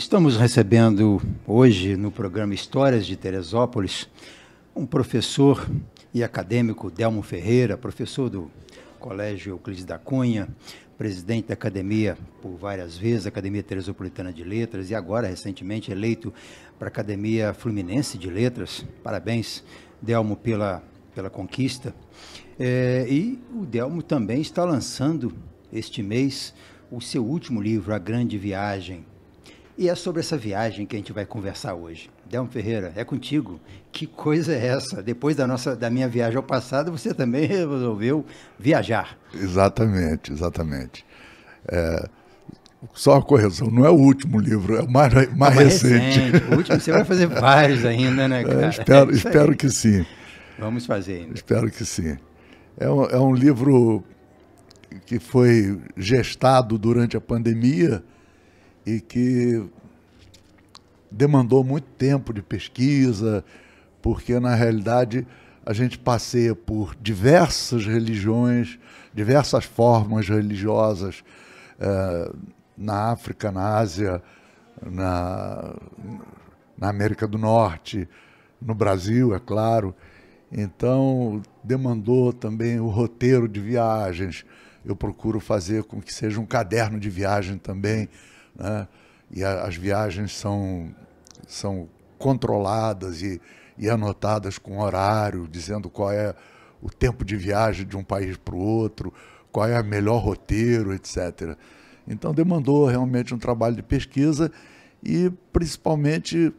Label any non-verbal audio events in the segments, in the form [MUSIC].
Estamos recebendo hoje no programa Histórias de Teresópolis um professor e acadêmico Delmo Ferreira, professor do Colégio Euclides da Cunha, presidente da academia por várias vezes, Academia Teresopolitana de Letras, e agora recentemente eleito para a Academia Fluminense de Letras. Parabéns, Delmo, pela, pela conquista. É, e o Delmo também está lançando este mês o seu último livro, A Grande Viagem, e é sobre essa viagem que a gente vai conversar hoje. Delmo Ferreira, é contigo. Que coisa é essa? Depois da nossa da minha viagem ao passado, você também resolveu viajar. Exatamente, exatamente. É, só a correção, não é o último livro, é o mais, é mais, é mais recente. recente. O último você vai fazer [LAUGHS] vários ainda, né, é, cara? É, espero, espero que sim. Vamos fazer ainda. Espero que sim. É um, é um livro que foi gestado durante a pandemia e que demandou muito tempo de pesquisa, porque na realidade a gente passeia por diversas religiões, diversas formas religiosas eh, na África, na Ásia, na, na América do Norte, no Brasil, é claro. Então, demandou também o roteiro de viagens. Eu procuro fazer com que seja um caderno de viagem também, né? e a, as viagens são, são controladas e, e anotadas com horário, dizendo qual é o tempo de viagem de um país para o outro, qual é o melhor roteiro, etc. Então demandou realmente um trabalho de pesquisa e principalmente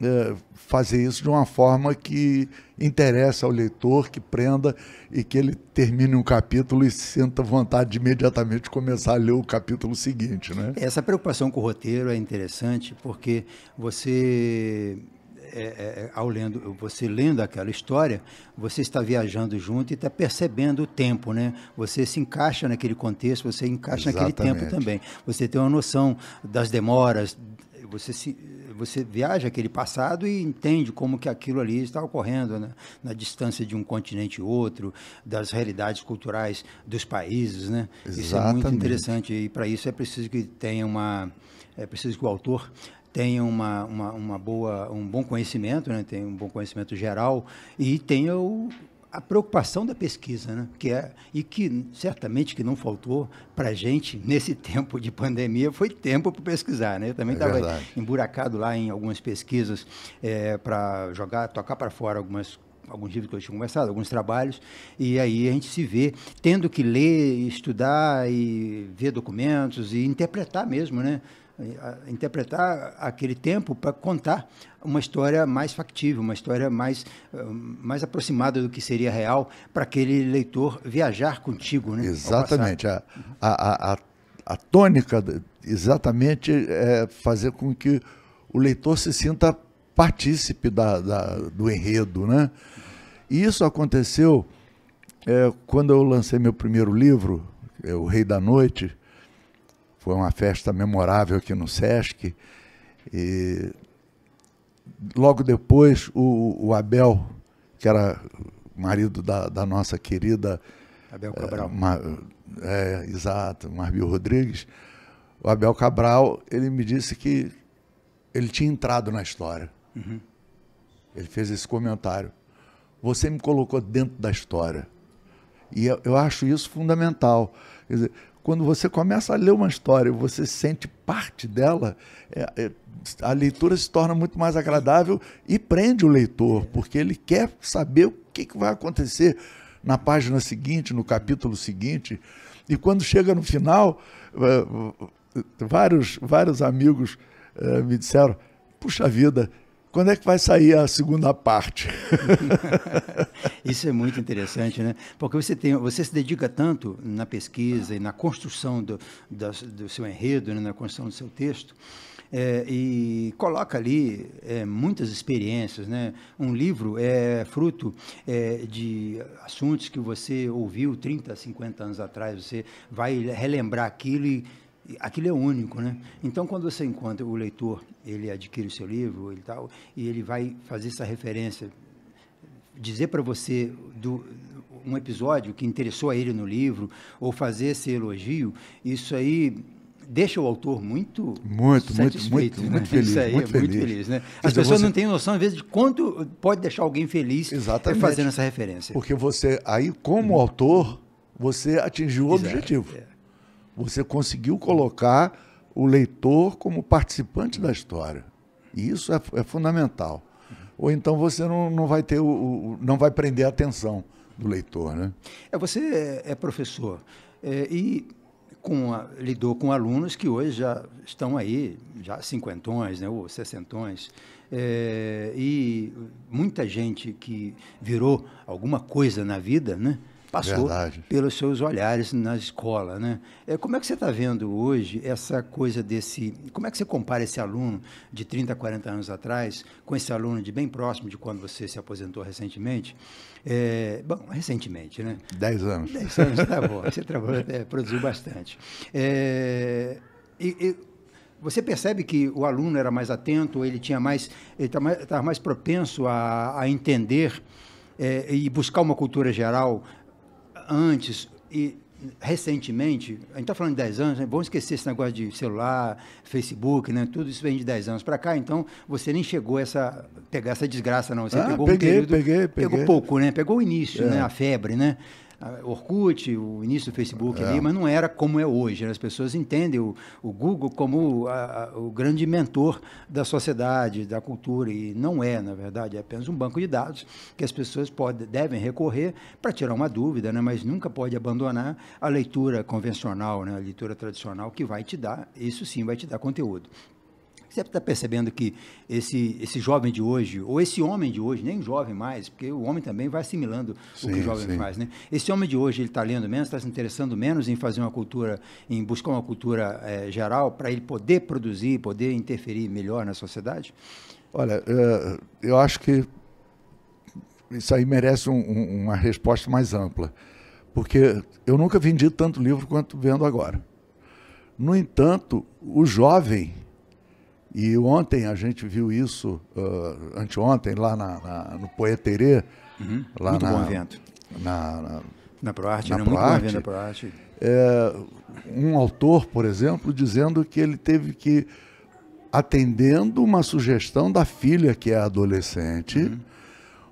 é, fazer isso de uma forma que interessa ao leitor, que prenda e que ele termine um capítulo e sinta vontade de imediatamente começar a ler o capítulo seguinte, né? Essa preocupação com o roteiro é interessante porque você é, é, é ao lendo, você lendo aquela história, você está viajando junto e está percebendo o tempo, né? Você se encaixa naquele contexto, você encaixa Exatamente. naquele tempo também. Você tem uma noção das demoras, você, se, você viaja aquele passado e entende como que aquilo ali está ocorrendo né? na distância de um continente e outro, das realidades culturais dos países, né? Exatamente. Isso é muito interessante e para isso é preciso que tenha uma é preciso que o autor tenha uma, uma, uma boa um bom conhecimento, né? Tenha um bom conhecimento geral e tenha o a preocupação da pesquisa, né? que é, e que certamente que não faltou para a gente nesse [LAUGHS] tempo de pandemia, foi tempo para pesquisar. Né? Eu também estava é emburacado lá em algumas pesquisas é, para jogar, tocar para fora algumas alguns livros que eu tinha conversado, alguns trabalhos, e aí a gente se vê tendo que ler, estudar e ver documentos e interpretar mesmo, né? interpretar aquele tempo para contar uma história mais factível, uma história mais, eh, mais aproximada do que seria real para aquele leitor viajar contigo. Né, Exatamente. A, a, a, a tônica, exatamente, é fazer com que o leitor se sinta partícipe da, da do enredo. Né? E isso aconteceu é, quando eu lancei meu primeiro livro, é, O Rei da Noite foi uma festa memorável aqui no Sesc. E logo depois, o, o Abel, que era marido da, da nossa querida. Abel Cabral. É, é, exato, Marvio Rodrigues. O Abel Cabral, ele me disse que ele tinha entrado na história. Uhum. Ele fez esse comentário. Você me colocou dentro da história. E eu, eu acho isso fundamental. Dizer, quando você começa a ler uma história e você sente parte dela, é, é, a leitura se torna muito mais agradável e prende o leitor, porque ele quer saber o que, que vai acontecer na página seguinte, no capítulo seguinte. E quando chega no final, é, é, vários, vários amigos é, me disseram: puxa vida, quando é que vai sair a segunda parte? [LAUGHS] Isso é muito interessante, né? Porque você, tem, você se dedica tanto na pesquisa e na construção do, do, do seu enredo, né? na construção do seu texto, é, e coloca ali é, muitas experiências. Né? Um livro é fruto é, de assuntos que você ouviu 30, 50 anos atrás, você vai relembrar aquilo e aquilo é único, né? Então, quando você encontra o leitor, ele adquire o seu livro e tal, e ele vai fazer essa referência, dizer para você do um episódio que interessou a ele no livro ou fazer esse elogio, isso aí deixa o autor muito muito muito muito, né? muito feliz, aí, muito, é feliz. muito feliz, né? As pessoas você... não têm noção às vezes de quanto pode deixar alguém feliz é, Exatamente. fazendo essa referência. Porque você aí como hum. autor você atingiu o Exato. objetivo. É. Você conseguiu colocar o leitor como participante da história. E isso é, é fundamental. Ou então você não, não vai ter o, o, não vai prender a atenção do leitor, né? É, você é, é professor é, e com a, lidou com alunos que hoje já estão aí, já cinquentões, né, ou sessentões, é, e muita gente que virou alguma coisa na vida, né? passou Verdade. pelos seus olhares na escola, né? É, como é que você está vendo hoje essa coisa desse... Como é que você compara esse aluno de 30, 40 anos atrás com esse aluno de bem próximo de quando você se aposentou recentemente? É, bom, recentemente, né? 10 anos. 10 anos, tá bom. Você trabalhou, [LAUGHS] é, produziu bastante. É, e, e, você percebe que o aluno era mais atento, ele tinha mais, estava tá mais, mais, propenso a, a entender é, e buscar uma cultura geral antes e recentemente, a gente está falando de 10 anos, é né, bom esquecer esse negócio de celular, Facebook, né? tudo isso vem de 10 anos para cá, então você nem chegou a essa, pegar essa desgraça, não. Você ah, pegou peguei, um período. Peguei, peguei. Pegou pouco, né? Pegou o início, é. né? A febre, né? Orkut, o início do Facebook é. ali, mas não era como é hoje. As pessoas entendem o, o Google como a, a, o grande mentor da sociedade, da cultura, e não é, na verdade, é apenas um banco de dados que as pessoas pode, devem recorrer para tirar uma dúvida, né? mas nunca pode abandonar a leitura convencional, né? a leitura tradicional, que vai te dar, isso sim, vai te dar conteúdo. Você está percebendo que esse, esse jovem de hoje, ou esse homem de hoje, nem jovem mais, porque o homem também vai assimilando sim, o que o jovem sim. faz, né? Esse homem de hoje, ele está lendo menos, está se interessando menos em fazer uma cultura, em buscar uma cultura é, geral, para ele poder produzir, poder interferir melhor na sociedade? Olha, eh, eu acho que isso aí merece um, uma resposta mais ampla, porque eu nunca vendi tanto livro quanto vendo agora. No entanto, o jovem e ontem a gente viu isso, uh, anteontem, lá na, na, no Poeterê. Uhum. Lá muito na, bom evento. Na, na, na ProArte, na né? ProArte. Muito ProArte. É, um autor, por exemplo, dizendo que ele teve que, atendendo uma sugestão da filha, que é adolescente,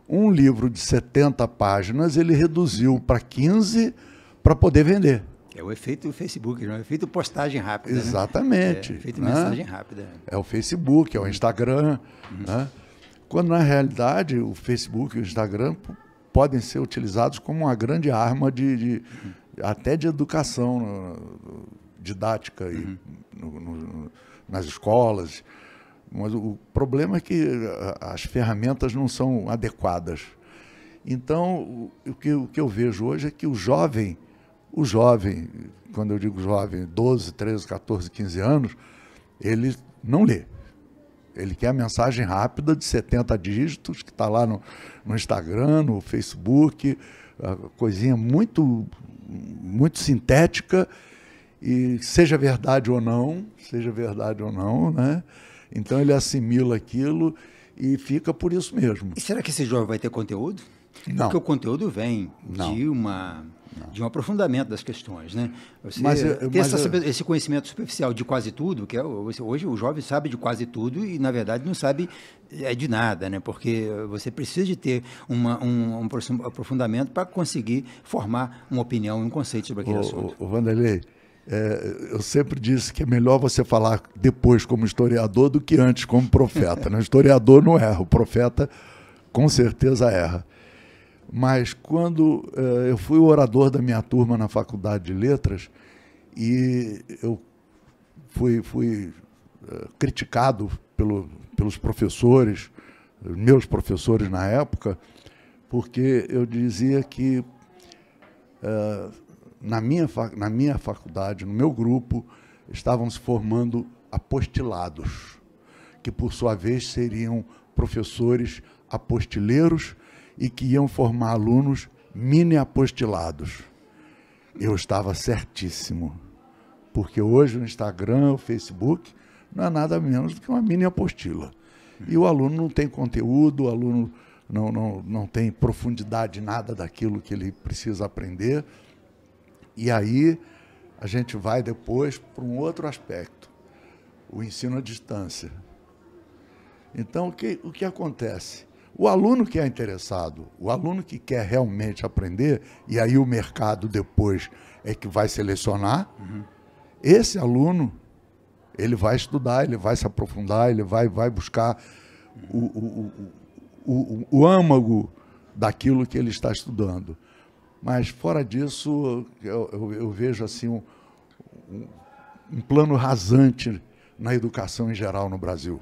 uhum. um livro de 70 páginas, ele reduziu para 15 para poder vender. É o efeito do Facebook, não é o efeito postagem rápida. Né? Exatamente. Né? É, efeito né? mensagem rápida. É o Facebook, é o Instagram. Uhum. Né? Quando, na realidade, o Facebook e o Instagram podem ser utilizados como uma grande arma de, de uhum. até de educação didática e uhum. no, no, nas escolas. Mas o problema é que as ferramentas não são adequadas. Então, o que, o que eu vejo hoje é que o jovem o jovem, quando eu digo jovem, 12, 13, 14, 15 anos, ele não lê. Ele quer a mensagem rápida de 70 dígitos, que está lá no, no, Instagram, no Facebook, coisinha muito, muito sintética, e seja verdade ou não, seja verdade ou não, né? Então ele assimila aquilo e fica por isso mesmo. E será que esse jovem vai ter conteúdo? Não. Porque o conteúdo vem não. de uma de um aprofundamento das questões, né? Você mas, eu, mas essa, eu... esse conhecimento superficial de quase tudo, que é, hoje o jovem sabe de quase tudo e na verdade não sabe é, de nada, né? Porque você precisa de ter uma, um, um, aprofundamento para conseguir formar uma opinião, um conceito sobre aquele o, assunto. O, o Vanderlei, é, eu sempre disse que é melhor você falar depois como historiador do que antes como profeta. né? O historiador não erra, o profeta com certeza erra. Mas quando uh, eu fui o orador da minha turma na faculdade de letras e eu fui, fui uh, criticado pelo, pelos professores, meus professores na época, porque eu dizia que uh, na, minha, na minha faculdade, no meu grupo, estavam se formando apostilados, que por sua vez seriam professores apostileiros e que iam formar alunos mini-apostilados. Eu estava certíssimo, porque hoje o Instagram, o Facebook, não é nada menos do que uma mini-apostila. E o aluno não tem conteúdo, o aluno não, não, não tem profundidade nada daquilo que ele precisa aprender. E aí a gente vai depois para um outro aspecto, o ensino à distância. Então, o que, o que acontece? O aluno que é interessado, o aluno que quer realmente aprender, e aí o mercado depois é que vai selecionar, uhum. esse aluno, ele vai estudar, ele vai se aprofundar, ele vai, vai buscar o, o, o, o, o âmago daquilo que ele está estudando. Mas fora disso, eu, eu, eu vejo assim um, um, um plano rasante na educação em geral no Brasil.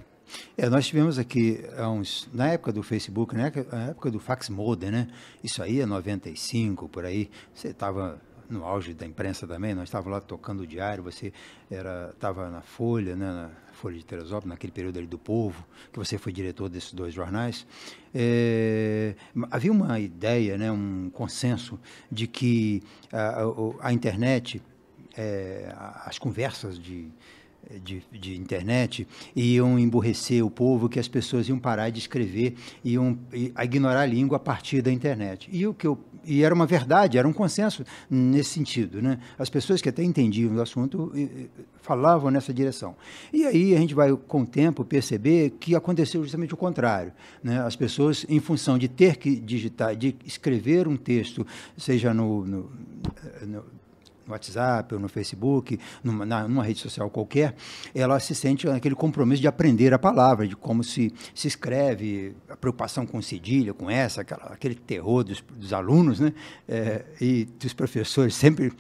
É, nós tivemos aqui, uns, na época do Facebook, né, na época do fax modem, né? Isso aí é 95, por aí. Você estava no auge da imprensa também, nós estávamos lá tocando o diário, você estava na Folha, né, na Folha de Teresópolis, naquele período ali do Povo, que você foi diretor desses dois jornais. É, havia uma ideia, né, um consenso de que a, a, a internet, é, as conversas de eh, de, de, internet iam emburrecer o povo, que as pessoas iam parar de escrever, iam ignorar a língua a partir da internet. E o que eu, e era uma verdade, era um consenso nesse sentido, né? As pessoas que até entendiam o assunto eh, eh, falavam nessa direção. E aí a gente vai com o tempo perceber que aconteceu justamente o contrário, né? As pessoas, em função de ter que digitar, de escrever um texto, seja no, no, no no WhatsApp ou no Facebook, numa, na, numa, rede social qualquer, ela se sente aquele compromisso de aprender a palavra, de como se, se escreve, a preocupação com cedilha, com essa, aquela, aquele terror dos, dos alunos, né? É, e dos professores sempre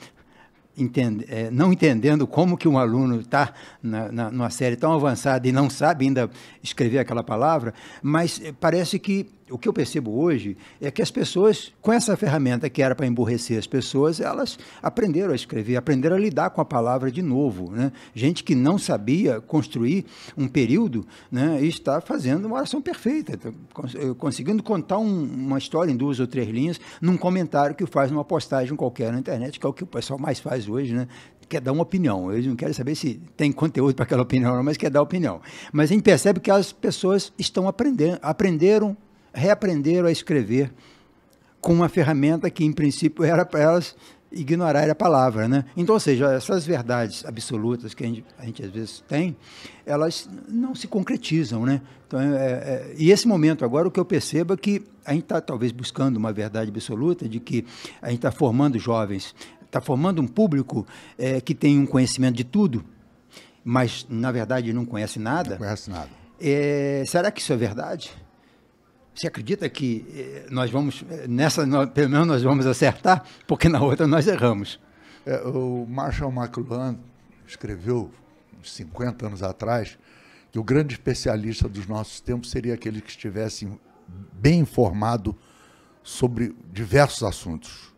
Entende, é, não entendendo como que um aluno está numa série tão avançada e não sabe ainda escrever aquela palavra, mas é, parece que o que eu percebo hoje é que as pessoas, com essa ferramenta que era para emburrecer as pessoas, elas aprenderam a escrever, aprenderam a lidar com a palavra de novo. Né? Gente que não sabia construir um período né, e está fazendo uma oração perfeita, então, eh, conseguindo contar um, uma história em duas ou três linhas num comentário que faz numa postagem qualquer na internet, que é o que o pessoal mais faz hoje, né? quer dar uma opinião. Eles não querem saber se tem conteúdo para aquela opinião, mas quer dar opinião. Mas a gente percebe que as pessoas estão aprendendo, aprenderam reaprenderam a escrever com uma ferramenta que, em princípio, era para elas ignorarem a palavra. Né? Então, ou seja, essas verdades absolutas que a gente, a gente às vezes tem, elas não se concretizam. Né? Então, é, é, é e esse momento agora, o que eu percebo é que a gente está talvez buscando uma verdade absoluta de que a gente está formando jovens, está formando um público é, que tem um conhecimento de tudo, mas, na verdade, não conhece nada. Não conhece nada. É, será que isso é verdade? Você acredita que eh, nós vamos, eh, nessa, pelo menos nós vamos acertar, porque na outra nós erramos? É, o Marshall McLuhan escreveu, uns 50 anos atrás, que o grande especialista dos nossos tempos seria aquele que estivesse bem informado sobre diversos assuntos.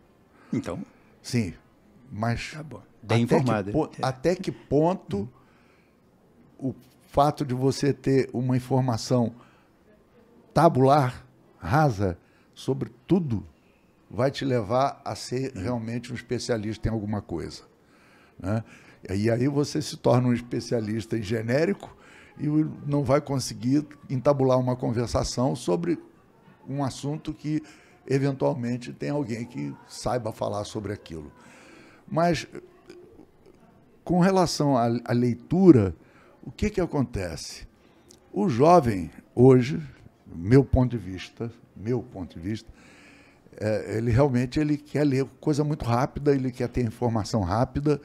Então? Sim, mas. Tá bom. Bem até informado. Que, é. até que ponto uhum. o fato de você ter uma informação tabular rasa sobre tudo vai te levar a ser realmente um especialista em alguma coisa. Né? E aí você se torna um especialista em genérico e não vai conseguir entabular uma conversação sobre um assunto que eventualmente tem alguém que saiba falar sobre aquilo. Mas com relação à, à leitura, o que, que acontece? O jovem hoje meu ponto de vista, meu ponto de vista, é, ele realmente ele quer ler coisa muito rápida, ele quer ter informação rápida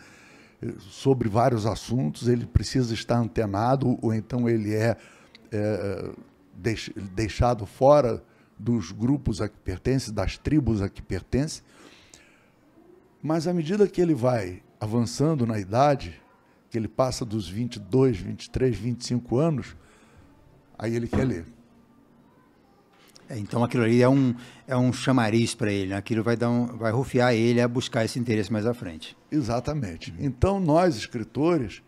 eh, sobre vários assuntos, ele precisa estar antenado, ou então ele é, é deix, deixado fora dos grupos a que pertence, das tribos a que pertence. Mas à medida que ele vai avançando na idade, que ele passa dos 22, 23, 25 anos, aí ele quer ler. É, então aquilo ali é um, é um chamariz para ele, né? aquilo vai, dar um, vai rufiar ele a buscar esse interesse mais à frente. Exatamente. Então nós, escritores,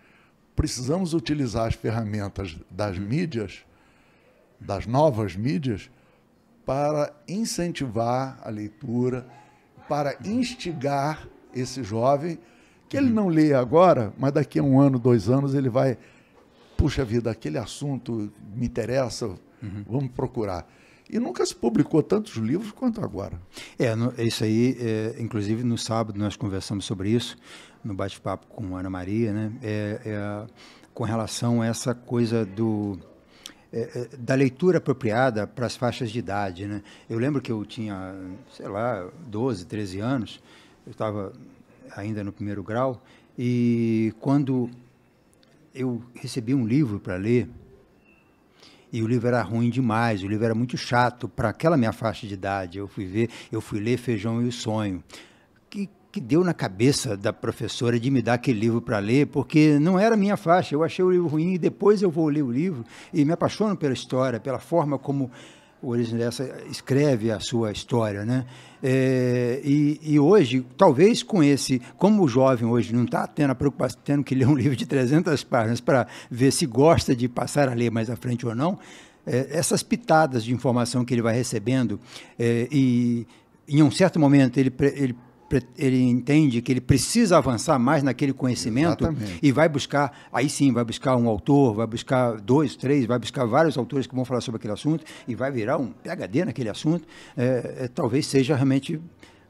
precisamos utilizar as ferramentas das mídias, das novas mídias, para incentivar a leitura, para instigar esse jovem, que ele uhum. não lê agora, mas daqui a um ano, dois anos, ele vai. Puxa vida, aquele assunto me interessa, uhum. vamos procurar. E nunca se publicou tantos livros quanto agora. É, no, isso aí, é, inclusive no sábado nós conversamos sobre isso, no bate-papo com Ana Maria, né? É, é, com relação a essa coisa do é, é, da leitura apropriada para as faixas de idade, né? Eu lembro que eu tinha, sei lá, 12, 13 anos, eu estava ainda no primeiro grau, e quando eu recebi um livro para ler, e o livro era ruim demais, o livro era muito chato para aquela minha faixa de idade. Eu fui ver, eu fui ler Feijão e o Sonho. Que, que deu na cabeça da professora de me dar aquele livro para ler, porque não era minha faixa. Eu achei o livro ruim e depois eu vou ler o livro e me apaixono pela história, pela forma como o origem dessa escreve a sua história, né? É, e, e, hoje, talvez com esse, como o jovem hoje não está tendo a preocupação, tendo que ler um [LAUGHS] livro de 300 páginas para ver se gosta de passar a ler mais à frente ou não, é, essas pitadas de informação que ele vai recebendo é, e em um certo momento ele, ele ele entende que ele precisa avançar mais naquele conhecimento Exatamente. e vai buscar, aí sim, vai buscar um autor, vai buscar dois, três, vai buscar vários autores que vão falar sobre aquele assunto e vai virar um PHD naquele assunto, é, é, talvez seja realmente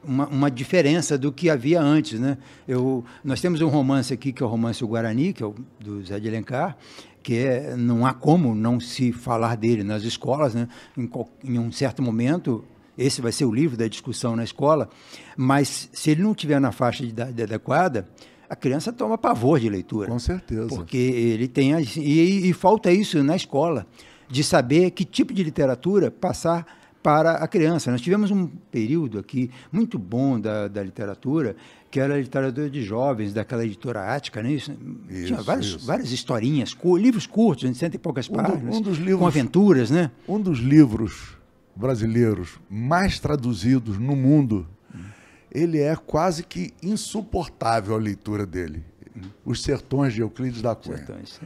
uma, uma, diferença do que havia antes, né? Eu, nós temos um romance aqui que é o romance o Guarani, que é o, do Zé de Alencar, que é, não há como não se falar dele nas escolas, né? Em, em um certo momento esse vai ser o livro da discussão na escola, mas se ele não tiver na faixa de idade adequada, a criança toma pavor de leitura. Com certeza. Porque ele tem. e, e falta isso na escola, de saber que tipo de literatura passar para a criança. Nós tivemos um período aqui muito bom da, da literatura, que era a literatura de jovens, daquela editora Ática, né? Isso, isso, tinha isso. várias historinhas, livros curtos, de cento e poucas páginas, um do, um dos livros, com aventuras, né? Um dos livros brasileiros mais traduzidos no mundo, ele é quase que insuportável a leitura dele. Os Sertões de Euclides da Cunha. Sertões,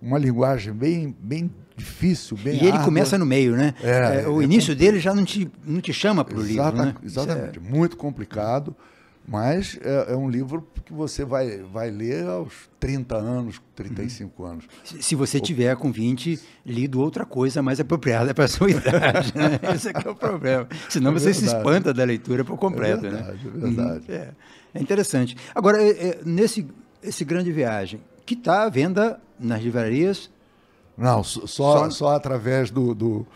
Uma linguagem bem, bem difícil, bem. E ele árdua. começa no meio, né? É, é, o é início complicado. dele já não te, não te chama para o livro. Né? Exatamente. É. Muito complicado. Mas é, é, um livro que você vai, vai ler aos 30 anos, 35 uhum. anos. Se você tiver com 20, lido outra coisa mais apropriada para a sua [LAUGHS] idade. Né? Esse é que é o problema. Senão é você se espanta da leitura por é completo. É verdade, né? é verdade. Uhum. É, é, interessante. Agora, é, é, nesse esse grande viagem, que está à venda nas livrarias? Não, só, só, só através do, do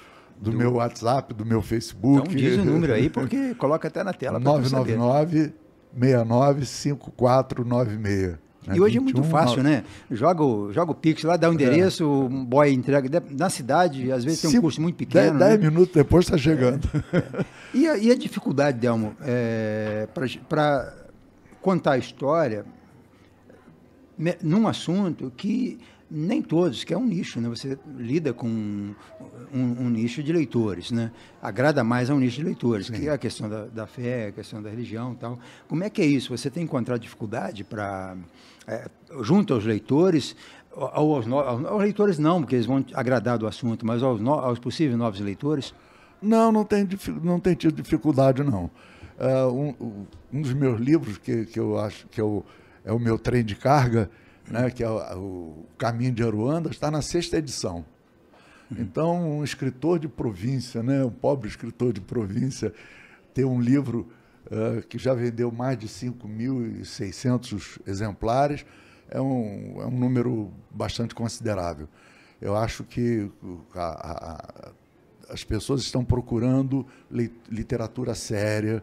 do, do, meu WhatsApp, do meu Facebook. Então diz o número aí, [LAUGHS] porque coloca até na tela. 999 695496. É e hoje 21, é muito fácil, 9... né? Joga o, joga o Pix lá, dá o um endereço, é. o boy entrega. Na cidade, às vezes tem um custo muito pequeno. 10, né? minutos depois está chegando. É. E, a, e, a, dificuldade, Delmo, para contar a história num assunto que nem todos, que é um nicho, né? Você lida com um, um, um nicho de leitores, né? Agrada mais a um nicho de leitores, Sim. que é a questão da, da, fé, a questão da religião, tal. Como é que é isso? Você tem encontrado dificuldade para é, junto aos leitores, aos, no, aos, leitores não, porque eles vão agradar do assunto, mas aos, no, aos possíveis novos leitores? Não, não tem, não tem tido dificuldade não. Uh, um, um, dos meus livros que, que eu acho que eu, é, é o meu trem de carga né, que é o, Caminho de Aruanda, está na sexta edição. Então, um escritor de província, né, um pobre escritor de província, ter um livro uh, que já vendeu mais de 5.600 exemplares é um, é um número bastante considerável. Eu acho que a, a, as pessoas estão procurando literatura séria,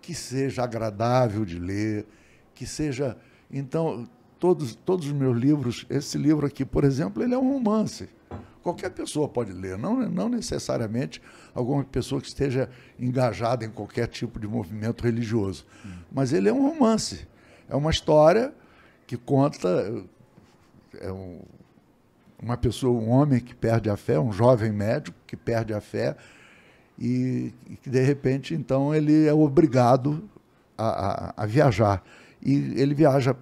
que seja agradável de ler, que seja. Então, todos, todos os meus livros, esse livro aqui, por exemplo, ele é um romance. Qualquer pessoa pode ler, não, não necessariamente alguma pessoa que esteja engajada em qualquer tipo de movimento religioso. Hum. Mas ele é um romance. É uma história que conta. É um, uma pessoa, um homem que perde a fé, um jovem médico que perde a fé e, e que, de repente, então, ele é obrigado a, a, a viajar. E ele viaja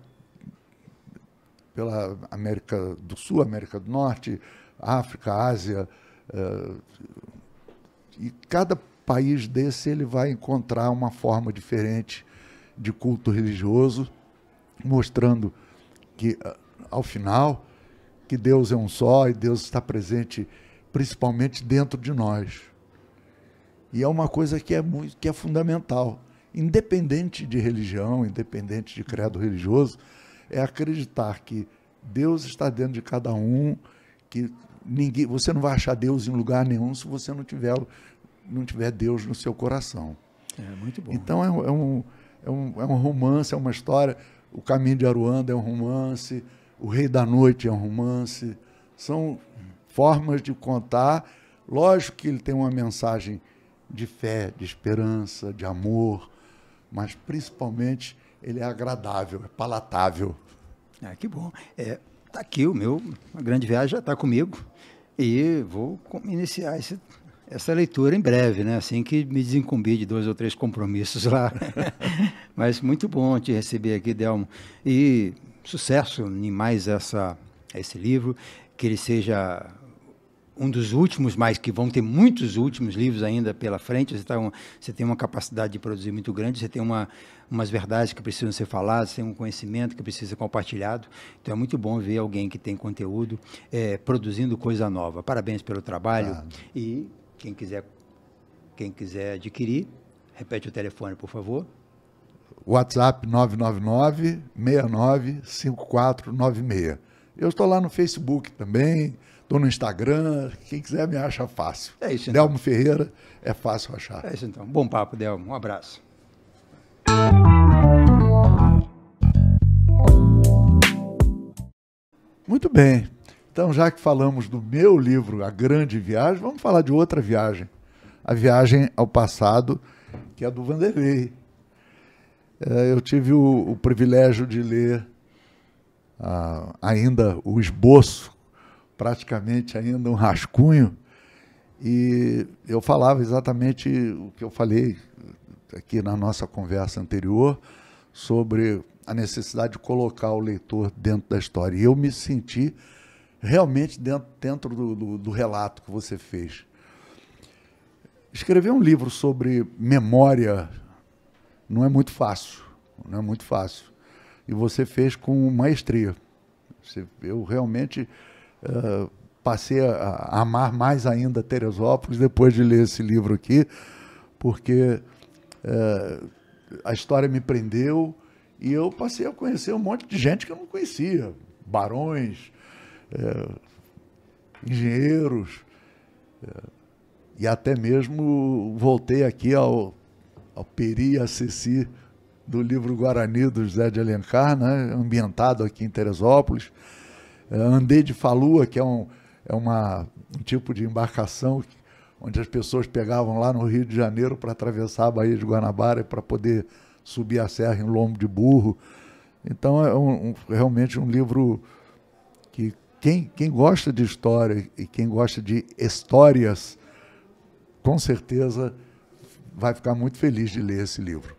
pela América do Sul, América do Norte, África, Ásia. Eh, e cada país desse ele vai encontrar uma forma diferente de culto religioso, mostrando que, eh, ao final, que Deus é um só e Deus está presente principalmente dentro de nós. E é uma coisa que é, muito, que é fundamental. Independente de religião, independente de credo religioso, é acreditar que Deus está dentro de cada um, que ninguém, você não vai achar Deus em lugar nenhum se você não tiver, não tiver Deus no seu coração. É muito bom. Então é, é um, é, um, é um romance, é uma história. O Caminho de Aruanda é um romance, O Rei da Noite é um romance. São formas de contar. Lógico que ele tem uma mensagem de fé, de esperança, de amor, mas principalmente ele é agradável, é palatável. Ah, que bom. É, tá aqui o meu, a grande viagem já está comigo e vou iniciar esse, essa leitura em breve, né? Assim que me desincumbir de dois ou três compromissos lá. [LAUGHS] Mas muito bom te receber aqui, Delmo. E sucesso em mais essa, esse livro, que ele seja um dos últimos, mas que vão ter muitos últimos livros ainda pela frente. Você, tá um, você tem uma capacidade de produzir muito grande, você tem uma, umas verdades que precisam ser faladas, você tem um conhecimento que precisa ser compartilhado. Então é muito bom ver alguém que tem conteúdo é, produzindo coisa nova. Parabéns pelo trabalho e quem quiser, quem quiser adquirir, repete o telefone, por favor. WhatsApp 999 695496. Eu estou lá no Facebook também. Estou no Instagram, quem quiser me acha fácil. É isso. Então. Delmo Ferreira, é fácil achar. É isso então. Bom papo, Delmo. Um abraço. Muito bem. Então, já que falamos do meu livro, A Grande Viagem, vamos falar de outra viagem. A viagem ao passado, que é a do Vanderlei. É, eu tive o, o privilégio de ler ah, ainda o esboço praticamente ainda um rascunho, e eu falava exatamente o que eu falei aqui na nossa conversa anterior sobre a necessidade de colocar o leitor dentro da história. E eu me senti realmente dentro, dentro do, do, do relato que você fez. Escrever um livro sobre memória não é muito fácil, não é muito fácil. E você fez com maestria. Você, eu realmente ah, passei a, amar mais ainda Teresópolis depois de ler esse livro aqui, porque uh, a história me prendeu e eu passei a conhecer um monte de gente que eu não conhecia, barões, uh, engenheiros, eh, e até mesmo voltei aqui ao, ao Peri Assessi do livro Guarani do José de Alencar, né, ambientado aqui em Teresópolis. É, andei de falua, que é, um, é uma, um tipo de embarcação onde as pessoas pegavam lá no Rio de Janeiro para atravessar a Baía de Guanabara para poder subir a serra em lombo de burro. Então é um, um, realmente um livro que quem, quem gosta de história e quem gosta de histórias, com certeza vai ficar muito feliz de ler esse livro.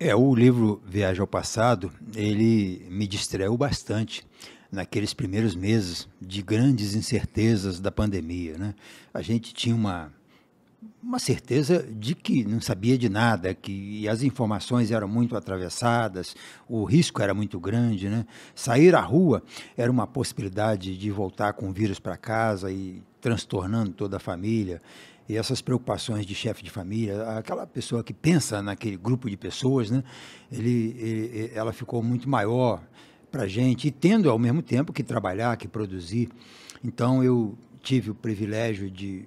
É, o livro Viaja ao Passado, ele me distraiu bastante naqueles primeiros meses de grandes incertezas da pandemia. Né? A gente tinha uma, uma certeza de que não sabia de nada, que as informações eram muito atravessadas, o risco era muito grande. Né? Sair à rua era uma possibilidade de voltar com o vírus para casa e transtornando toda a família. E essas preocupações de chefe de família, aquela pessoa que pensa naquele grupo de pessoas, né? ele, ele ela ficou muito maior para a gente e tendo ao mesmo tempo que trabalhar, que produzir. Então eu tive o privilégio de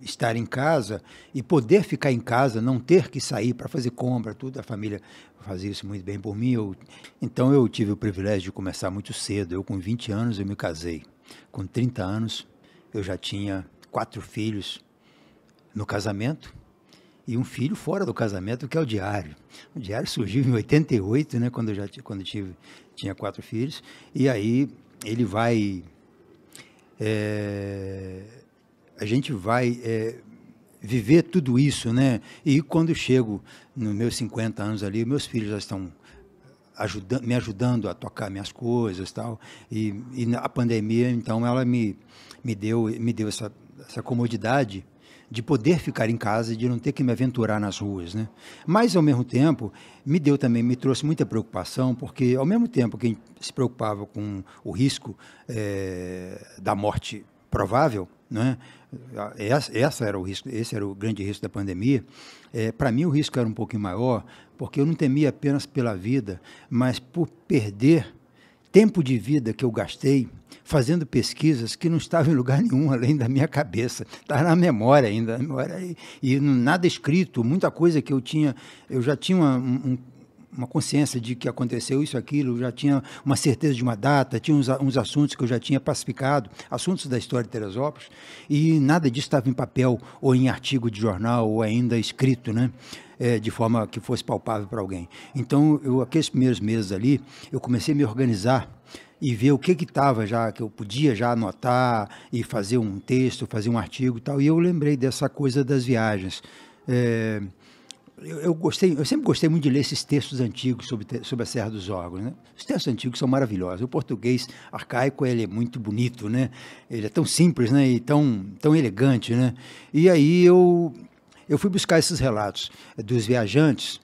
estar em casa e poder ficar em casa, não ter que sair para fazer compra, tudo. A família fazia isso muito bem por mim. Eu, então eu tive o privilégio de começar muito cedo. Eu com 20 anos eu me casei. Com 30 anos eu já tinha quatro filhos no casamento e um filho fora do casamento, que é o diário. O diário surgiu em 88, né, quando eu já quando eu tive tinha quatro filhos, e aí ele vai. É, a gente vai é, viver tudo isso, né? E quando chego nos meus 50 anos ali, meus filhos já estão ajudando, me ajudando a tocar minhas coisas tal. E, e a pandemia, então, ela me, me deu, me deu essa, essa comodidade de poder ficar em casa, e de não ter que me aventurar nas ruas, né? Mas ao mesmo tempo, me deu também, me trouxe muita preocupação, porque ao mesmo tempo que se preocupava com o risco é, da morte provável, né? Essa era o risco, esse era o grande risco da pandemia. É, eh, Para mim o risco era um pouquinho maior, porque eu não temia apenas pela vida, mas por perder tempo de vida que eu gastei fazendo pesquisas que não estavam em lugar nenhum além da minha cabeça. Está na memória ainda, na memória, e, e, nada escrito, muita coisa que eu tinha, eu já tinha uma, um, uma consciência de que aconteceu isso, aquilo, já tinha uma certeza de uma data, tinha uns, uns assuntos que eu já tinha pacificado, assuntos da história de Teresópolis, e nada disso estava em papel ou em artigo de jornal ou ainda escrito, né? É, de forma que fosse palpável para alguém. Então, eu, aqueles primeiros meses ali, eu comecei a me organizar e ver o que que estava já, que eu podia já anotar e fazer um texto, fazer um artigo e tal. E eu lembrei dessa coisa das viagens. É, eu, eu, gostei, eu sempre gostei muito de ler esses textos antigos sobre, sobre a Serra dos Órgãos. Né? Os textos antigos são maravilhosos. O português arcaico ele é muito bonito, né? Ele é tão simples, né? E tão, tão elegante, né? E aí eu eu fui buscar esses relatos eh, dos viajantes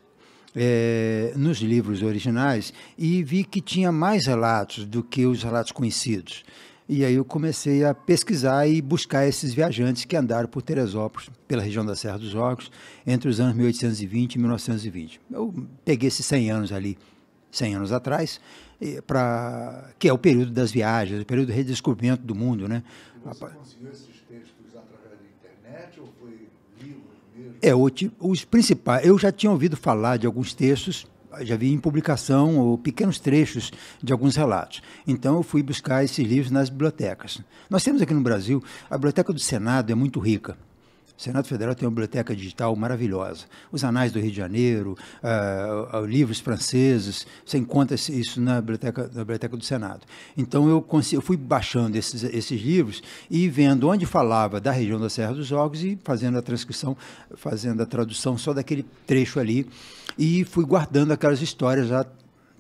é, nos livros originais e vi que tinha mais relatos do que os relatos conhecidos. E aí eu comecei a pesquisar e buscar esses viajantes que andaram por Teresópolis, pela região da Serra dos Orcos, entre os anos 1820 e 1920. Eu peguei esses 100 anos ali, 100 anos atrás, para que é o período das viagens, o período do redescobrimento do mundo, né? Você conseguiu esses textos através da internet ou foi livro mesmo? É, os principais. Eu já tinha ouvido falar de alguns textos já vi em publicação ou pequenos trechos de alguns relatos. Então eu fui buscar esses livros nas bibliotecas. Nós temos aqui no Brasil, a biblioteca do Senado é muito rica. O Senado Federal tem uma biblioteca digital maravilhosa. Os Anais do Rio de Janeiro, uh, livros franceses, você encontra isso na biblioteca, na biblioteca do Senado. Então, eu, eu fui baixando esses, esses, livros e vendo onde falava da região da Serra dos Jogos e fazendo a transcrição, fazendo a tradução só daquele trecho ali. E fui guardando aquelas histórias já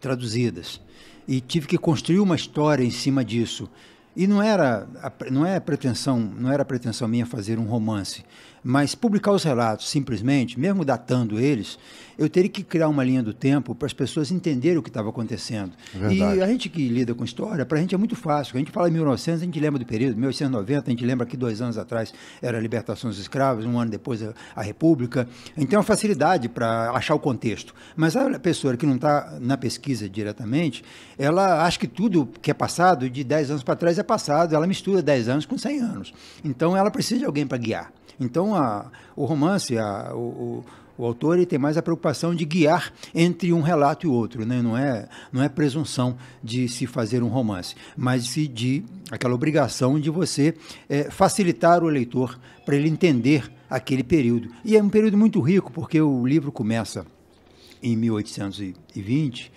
traduzidas. E tive que construir uma história em cima disso. E não era, não é pretensão, não era pretensão minha fazer um romance, mas publicar os relatos simplesmente, mesmo datando eles, eu teria que criar uma linha do tempo para as pessoas entenderem o que estava acontecendo. Verdade. E a gente que lida com história, para a gente é muito fácil. A gente fala em 1900, a gente lembra do período, 1890, a gente lembra que dois anos atrás era a libertação dos escravos, um ano depois a, a República. Então é uma facilidade para achar o contexto. Mas a pessoa que não está na pesquisa diretamente, ela acha que tudo que é passado de dez anos para trás é é passado ela mistura 10 anos com 100 anos. Então ela precisa de alguém para guiar. Então a, o romance, a, o, o autor ele tem mais a preocupação de guiar entre um relato e outro, né? não, é, não é presunção de se fazer um romance, mas se de aquela obrigação de você é, facilitar o leitor para ele entender aquele período. E é um período muito rico, porque o livro começa em 1820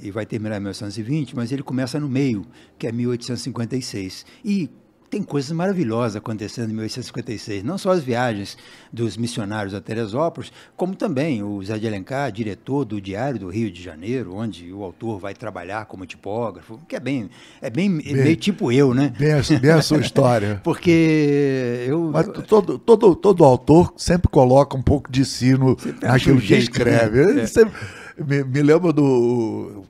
e vai terminar em 1920, mas ele começa no meio, que é 1856. E tem coisas maravilhosas acontecendo em 1856, não só as viagens dos missionários a Teresópolis, como também o Zé de Alencar, diretor do Diário do Rio de Janeiro, onde o autor vai trabalhar como tipógrafo, que é bem, é bem, é bem meio tipo eu, né? Bem, bem a sua história. [LAUGHS] Porque eu... Mas todo, todo, todo autor sempre coloca um pouco de si naquilo que escreve. Né? É. Sempre me, me lembro do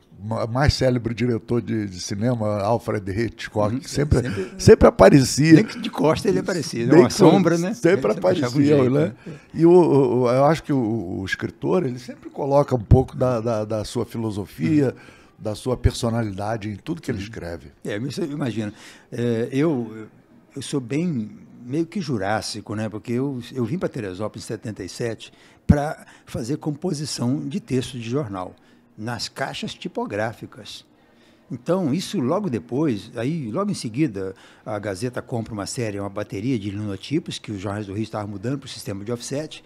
mais célebre diretor de, de cinema, Alfred Hitchcock, hum, que sempre, sempre, sempre, aparecia. Nem que de costa ele aparecia, né? uma sombra, né? Sempre ele aparecia, sempre jeito, né? né? E o, o, eu acho que o, o, escritor, ele sempre coloca um pouco da, da, da sua filosofia, uhum. da sua personalidade em tudo que ele uhum. escreve. É, imagina. É, eu, eu sou bem meio que jurássico, né? Porque eu, eu vim para Teresópolis em 77 para fazer composição de texto de jornal, nas caixas tipográficas. Então, isso logo depois, aí logo em seguida, a Gazeta compra uma série, uma bateria de linotipos que os jornais do Rio estavam mudando para o sistema de offset.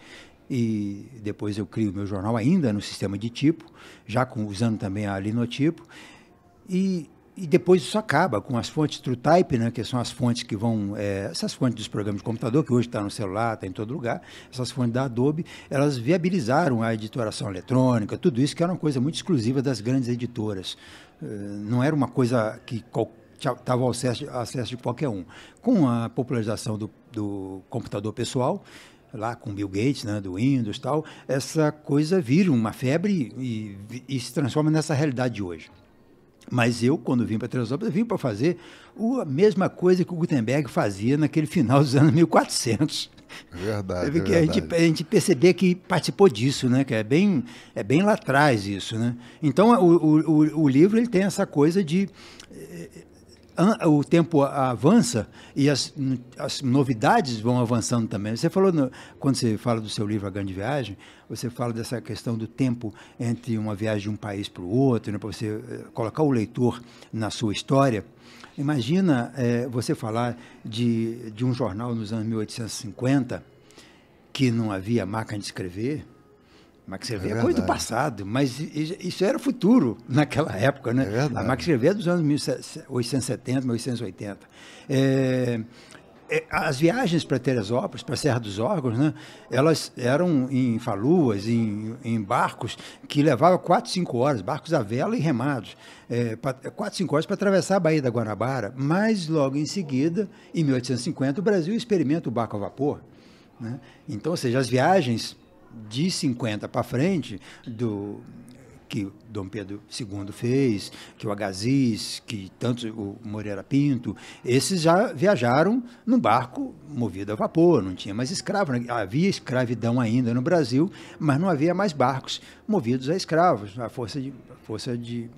E depois eu crio meu jornal ainda no sistema de tipo, já com, usando também a linotipo. E e depois isso acaba com as fontes TrueType, né, que são as fontes que vão, é, essas fontes dos programas de computador, que hoje está no celular, está em todo lugar, essas fontes da Adobe, elas viabilizaram a editoração eletrônica, tudo isso que era uma coisa muito exclusiva das grandes editoras. Eh, não era uma coisa que estava ao acesso, acesso de qualquer um. Com a popularização do, do computador pessoal, lá com Bill Gates, né, do Windows e tal, essa coisa vira uma febre e, e se transforma nessa realidade de hoje. Mas eu, quando vim para Teresópolis, vim para fazer a mesma coisa que o Gutenberg fazia naquele final dos anos 1400. Verdade, que verdade. A, gente, a gente perceber que participou disso, né? Que é bem, é bem lá atrás isso, né? Então, o, o, o livro ele tem essa coisa de eh, o tempo avança e as, as, novidades vão avançando também. Você falou, no, quando você fala do seu livro A Grande Viagem, você fala dessa questão do tempo entre uma viagem de um país para o outro, né, para você eh, colocar o leitor na sua história. Imagina é, você falar de, de um jornal nos anos 1850, que não havia máquina de escrever, Max é, é, coisa do passado, mas isso era futuro [LAUGHS] naquela época, né? É a Max Cervé é dos anos 1870, 1880. É, é, as viagens para Teresópolis, para a Serra dos Órgãos, né, elas eram em faluas, em, em barcos, que levavam 4, 5 horas, barcos à vela e remados, é, 4, 5 horas para atravessar a Baía da Guanabara. Mas, logo em seguida, em 1850, o Brasil experimenta o barco a vapor. Né? Então, ou seja, as viagens de 50 para frente, do que Dom Pedro II fez, que o Agassiz, que tanto o Moreira Pinto, esses já viajaram num barco movido a vapor, não tinha mais escravo, né? havia escravidão ainda no Brasil, mas não havia mais barcos movidos a escravos, a força de, a força de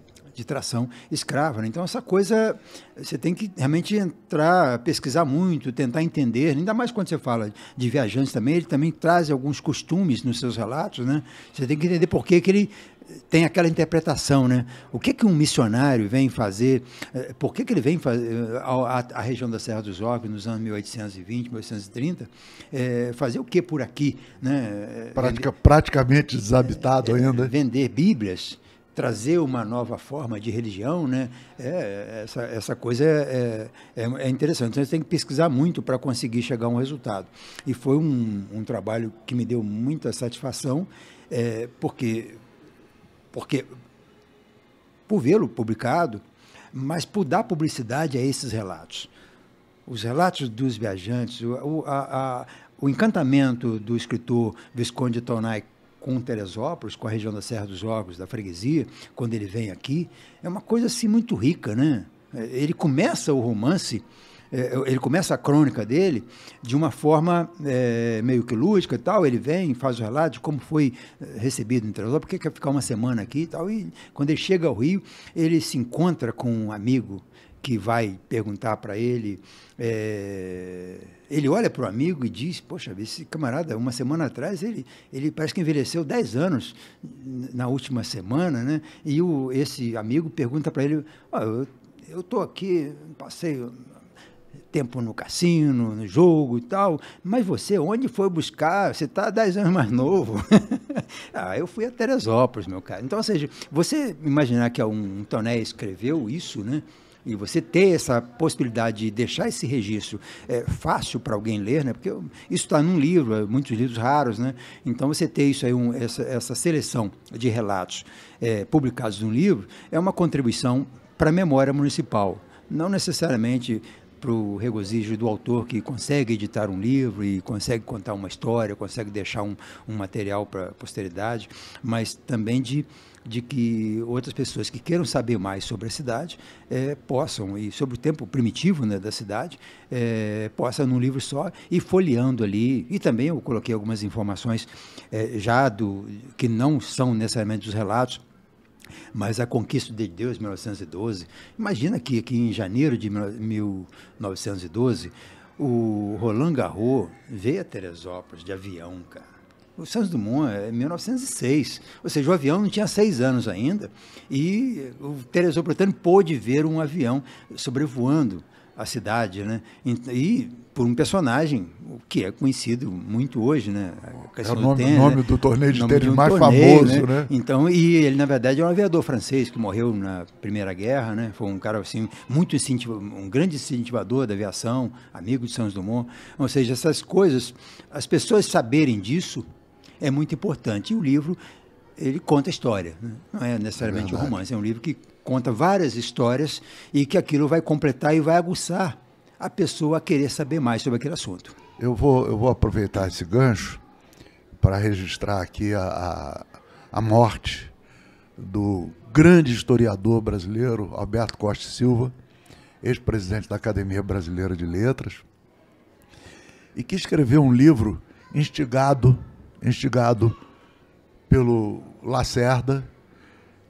de tração escrava. Né? Então, essa coisa você tem que realmente entrar, pesquisar muito, tentar entender, né? ainda mais quando você fala de viajantes também, ele também traz alguns costumes nos seus relatos, né? Você tem que entender por que, que ele eh, tem aquela interpretação, né? O que que um missionário vem fazer? Eh, por que, que ele vem fazer eh, a, região da Serra dos Orques nos anos 1820, 1830? É, fazer o que por aqui, né? praticamente desabitado é, é, ainda. Vender Bíblias, trazer uma nova forma de religião, né? É, essa, essa coisa é, é, é, interessante. Então, você tem que pesquisar muito para conseguir chegar a um resultado. E foi um, um trabalho que me deu muita satisfação, é, porque, porque por vê-lo publicado, mas por dar publicidade a esses relatos. Os relatos dos viajantes, o, a, a, o encantamento do escritor Visconde Tonai com Teresópolis, com a região da Serra dos Lagos, da Freguesia, quando ele vem aqui, é uma coisa assim muito rica, né? É, ele começa o romance, é, é, ele começa a crônica dele de uma forma é, meio que lúdica e tal, ele vem, faz o relato de como foi recebido em Teresópolis, porque quer ficar uma semana aqui e tal, e quando ele chega ao Rio, ele se encontra com um amigo que vai perguntar para ele. É, ele olha para o amigo e diz: Poxa, esse camarada, uma semana atrás, ele, ele parece que envelheceu 10 anos na última semana, né? E o, esse amigo pergunta para ele: ah, Eu estou aqui, passei tempo no cassino, no jogo e tal, mas você onde foi buscar? Você está 10 anos mais novo. [LAUGHS] ah, eu fui a Teresópolis, meu cara. Então, ou seja, você imaginar que um, um Toné escreveu isso, né? E você ter essa possibilidade de deixar esse registro é, fácil para alguém ler, né? porque isso está num livro, é, muitos livros raros, né? então você ter isso aí, um, essa, essa, seleção de relatos é, publicados num livro é uma contribuição para a memória municipal não necessariamente para o regozijo do autor que consegue editar um livro e consegue contar uma história, consegue deixar um, um material para a posteridade, mas também de, de que outras pessoas que queiram saber mais sobre a cidade é, possam, e sobre o tempo primitivo né, da cidade, é, num livro só e folheando ali. E também eu coloquei algumas informações é, já do que não são necessariamente dos relatos, mas a conquista de Deus, 1912, imagina que, aqui em janeiro de 1912, o Roland Garros veio a Teresópolis de avião, cara. O Santos Dumont é 1906, ou seja, o avião não tinha seis anos ainda, e o também pôde ver um avião sobrevoando a cidade, né? E por um personagem que é conhecido muito hoje, né? É o nome, nome né? do torneio né? de tênis um mais torneio, famoso, né? né? Então, e ele na verdade é um aviador francês que morreu na Primeira Guerra, né? Foi um cara assim muito um grande incentivador da aviação, amigo de Santos Dumont. Ou seja, essas coisas, as pessoas saberem disso é muito importante. E o livro ele conta a história, né? não é necessariamente é um romance, é um livro que conta várias histórias e que aquilo vai completar e vai aguçar a pessoa a querer saber mais sobre aquele assunto. Eu vou, eu vou aproveitar esse gancho para registrar aqui a, a, a morte do grande historiador brasileiro Alberto Costa Silva, ex-presidente da Academia Brasileira de Letras, e que escreveu um livro instigado, instigado pelo Lacerda,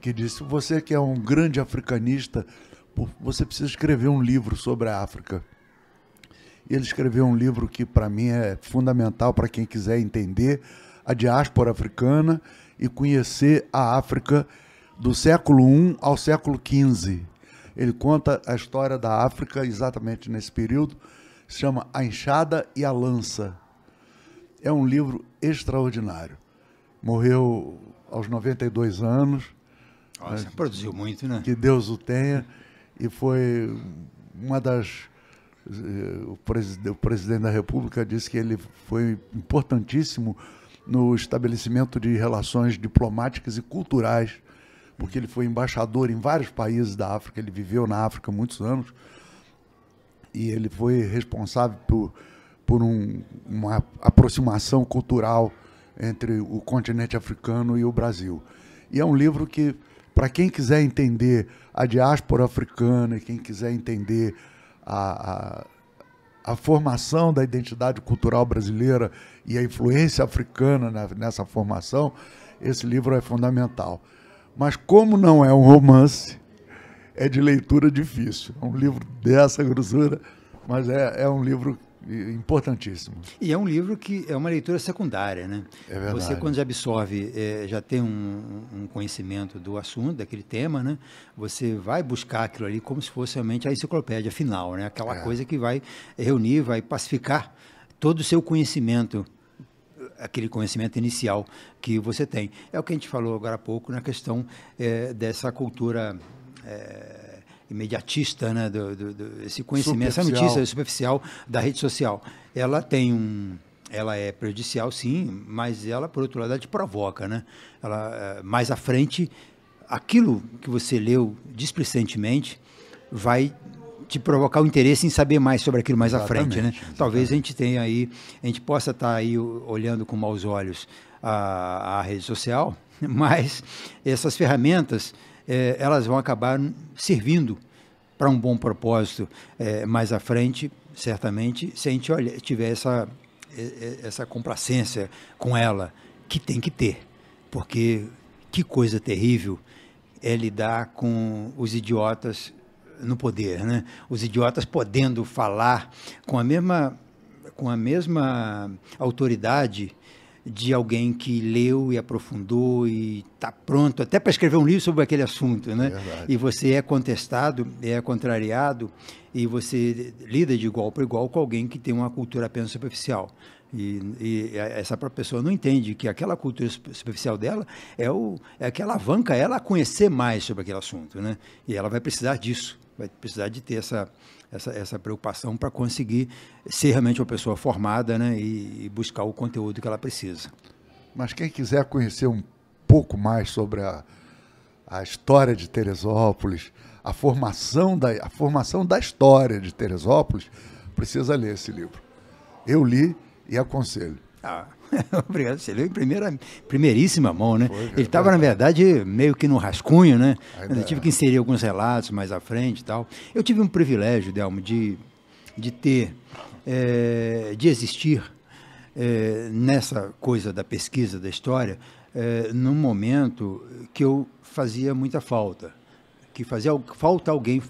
que disse: Você que é um grande africanista, você precisa escrever um livro sobre a África. E ele escreveu um livro que, para mim, é fundamental para quem quiser entender a diáspora africana e conhecer a África do século I ao século XV. Ele conta a história da África exatamente nesse período, se chama A Enxada e a Lança. É um livro extraordinário. Morreu aos 92 anos. Nossa, mas, produziu muito, né? Que Deus o tenha. E foi uma das o, presid o presidente da República disse que ele foi importantíssimo no estabelecimento de relações diplomáticas e culturais, porque ele foi embaixador em vários países da África, ele viveu na África muitos anos, e ele foi responsável por, por um, uma aproximação cultural entre o continente africano e o Brasil. E é um livro que, para quem quiser entender a diáspora africana, quem quiser entender a, a, a formação da identidade cultural brasileira e a influência africana na, nessa formação, esse livro é fundamental. Mas como não é um romance, é de leitura difícil. É um livro dessa grossura, mas é, é um livro importantíssimo. E é um livro que é uma leitura secundária, né? É verdade. Você, quando já absorve, é, já tem um, um, conhecimento do assunto, daquele tema, né? Você vai buscar aquilo ali como se fosse realmente a enciclopédia final, né? Aquela é. coisa que vai reunir, vai pacificar todo o seu conhecimento aquele conhecimento inicial que você tem. É o que a gente falou agora há pouco na questão é, dessa cultura é, imediatista, né, do, do, do esse conhecimento, essa notícia superficial da rede social. Ela tem um. Ela é prejudicial, sim, mas ela, por outro lado, ela te provoca. Né? Ela, eh, mais à frente, aquilo que você leu displicentemente vai te provocar o interesse em saber mais sobre aquilo mais exatamente, à frente, né? Exatamente. Talvez a gente tenha aí, a gente possa estar tá aí olhando com maus olhos a, a rede social, [LAUGHS] mas essas ferramentas é, elas vão acabar servindo para um bom propósito é, mais à frente, certamente, se a gente olha, tiver essa, é, é, essa complacência com ela, que tem que ter, porque que coisa terrível é lidar com os idiotas no poder, né? Os idiotas podendo falar com a mesma com a mesma autoridade de alguém que leu e aprofundou e está pronto até para escrever um livro sobre aquele assunto, né? E você é contestado, é contrariado e você lida de igual para igual com alguém que tem uma cultura apenas superficial. E, e essa própria pessoa não entende que aquela cultura superficial dela é, o, é que alavanca ela a conhecer mais sobre aquele assunto, né? E ela vai precisar disso, vai precisar de ter essa, essa, essa preocupação para conseguir ser realmente uma pessoa formada né, e, e buscar o conteúdo que ela precisa. Mas quem quiser conhecer um pouco mais sobre a, a história de Teresópolis, a formação, da, a formação da história de Teresópolis, precisa ler esse livro. Eu li e aconselho. Ah, [LAUGHS] obrigado. Você leu em primeira, primeiríssima mão, né? Foi, é, ele estava, na é. verdade, meio que no rascunho, né? Ainda... Eu tive é. que inserir alguns relatos mais à frente e tal. Eu tive um privilégio, Delmo, de, de ter, é, de existir é, nessa coisa da pesquisa, da história, é, num momento que eu fazia muita falta. Que fazia falta alguém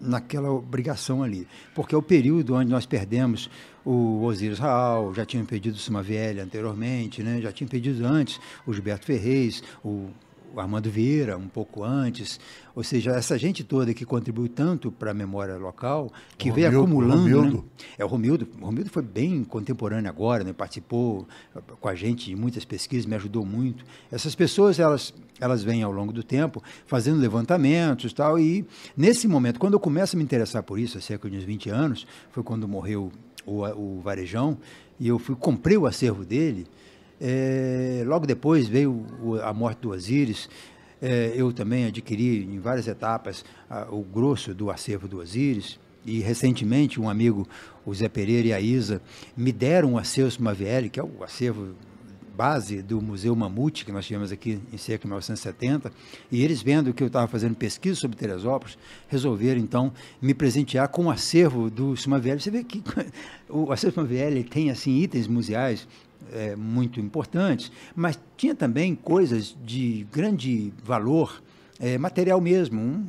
naquela obrigação ali. Porque é o período onde nós perdemos o Osiris Raal, já tinham pedido o velha anteriormente, né? já tinham pedido antes o Gilberto Ferreira, o o Armando Vieira, um pouco antes, ou seja, essa gente toda que contribuiu tanto para a memória local, que Romildo, veio acumulando. Romildo. Né? É o Romildo. O Romildo foi bem contemporâneo agora, né? participou eh, com a gente de muitas pesquisas, me ajudou muito. Essas pessoas, elas, elas vêm ao longo do tempo fazendo levantamentos tal, e nesse momento, quando eu começo a me interessar por isso, há cerca de uns 20 anos, foi quando morreu o, o Varejão, e eu fui comprei o acervo dele é, logo depois veio a morte do Osíris. É, eu também adquiri em várias etapas a, o grosso do acervo do Osíris. E recentemente um amigo, o Zé Pereira e a Isa, me deram o acervo Mavielli, que é o acervo base do Museu Mamute, que nós tivemos aqui em cerca de 1970, e eles vendo que eu estava fazendo pesquisa sobre Teresópolis, resolveram então me presentear com o acervo do Sumavielli. Você vê que [LAUGHS] o acervo Sumavielli tem assim itens museais é, muito importantes, mas tinha também coisas de grande valor, é, material mesmo. Um,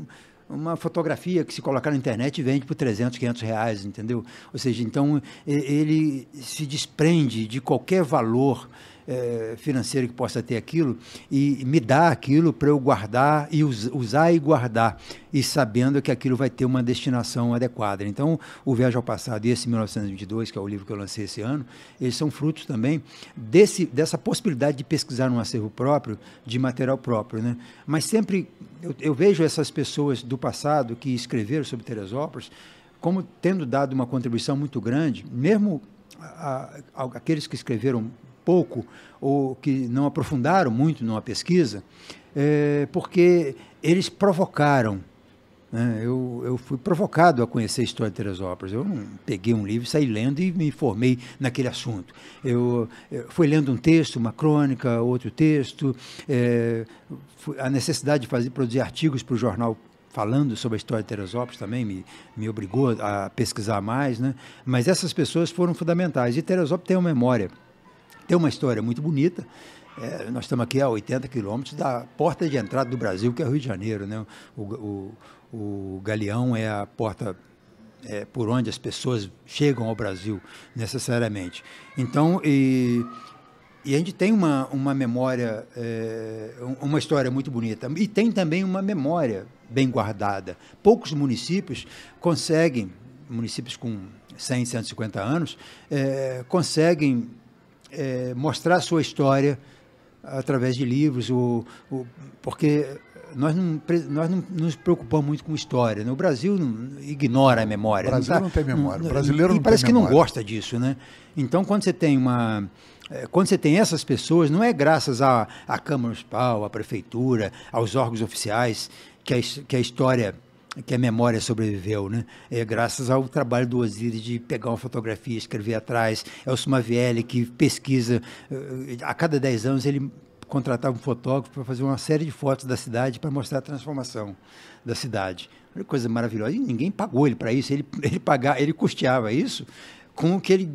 uma fotografia que se colocar na internet e vende por 300, 500 reais, entendeu? Ou seja, então ele se desprende de qualquer valor é, que possa ter aquilo e me dá aquilo para eu guardar e us, usar e guardar e sabendo que aquilo vai ter uma destinação adequada. Então, o Viaje ao Passado e esse 1922, que é o livro que eu lancei esse ano, eles são frutos também desse, dessa possibilidade de pesquisar um acervo próprio, de material próprio. Né? Mas sempre eu, eu vejo essas pessoas do passado que escreveram sobre Teresópolis como tendo dado uma contribuição muito grande, mesmo a, a, aqueles que escreveram pouco ou que não aprofundaram muito numa pesquisa, é, porque eles provocaram. Né? Eu, eu fui provocado a conhecer a história de Teresópolis. Eu não peguei um livro, saí lendo e me informei naquele assunto. Eu, eu fui lendo um texto, uma crônica, outro texto, é, a necessidade de fazer, produzir artigos para o jornal falando sobre a história de Teresópolis também me, me obrigou a pesquisar mais, né? Mas essas pessoas foram fundamentais. E Teresópolis tem uma memória tem uma história muito bonita. É, nós estamos aqui a 80 quilômetros da porta de entrada do Brasil, que é o Rio de Janeiro. Né? O, o, o Galeão é a porta é, por onde as pessoas chegam ao Brasil, necessariamente. Então, e, e a gente tem uma, uma memória, é, uma história muito bonita. E tem também uma memória bem guardada. Poucos municípios conseguem, municípios com 100, 150 anos, é, conseguem é, mostrar sua história através de livros, ou, ou porque nós não, nós não nos preocupamos muito com história. Né? O Brasil não, ignora a memória. O Brasil não, tá, não tem memória. Não, o brasileiro e, não e parece que memória. não gosta disso, né? Então, quando você tem uma é, quando você tem essas pessoas, não é graças à, à Câmara Municipal, à Prefeitura, aos órgãos oficiais que a, que a história que a memória sobreviveu, né? É, graças ao trabalho do Osiris de pegar uma fotografia, e escrever atrás, é o Sumavielli que pesquisa, eh, a cada 10 anos ele contratava um fotógrafo para fazer uma série de fotos da cidade para mostrar a transformação da cidade. Uma coisa maravilhosa. E ninguém pagou ele para isso. Ele, [LAUGHS] ele, pagava, ele custeava isso com o que ele